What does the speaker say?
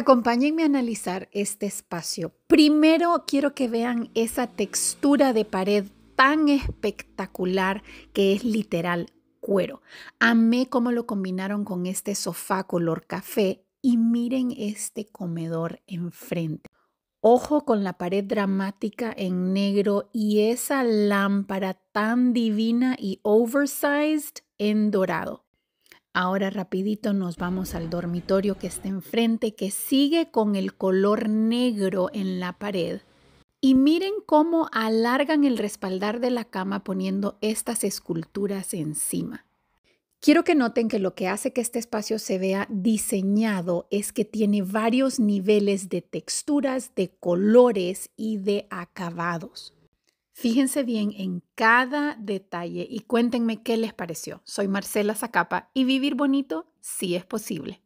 Acompáñenme a analizar este espacio. Primero quiero que vean esa textura de pared tan espectacular que es literal cuero. Amé cómo lo combinaron con este sofá color café y miren este comedor enfrente. Ojo con la pared dramática en negro y esa lámpara tan divina y oversized en dorado. Ahora rapidito nos vamos al dormitorio que está enfrente, que sigue con el color negro en la pared. Y miren cómo alargan el respaldar de la cama poniendo estas esculturas encima. Quiero que noten que lo que hace que este espacio se vea diseñado es que tiene varios niveles de texturas, de colores y de acabados. Fíjense bien en cada detalle y cuéntenme qué les pareció. Soy Marcela Zacapa y vivir bonito sí es posible.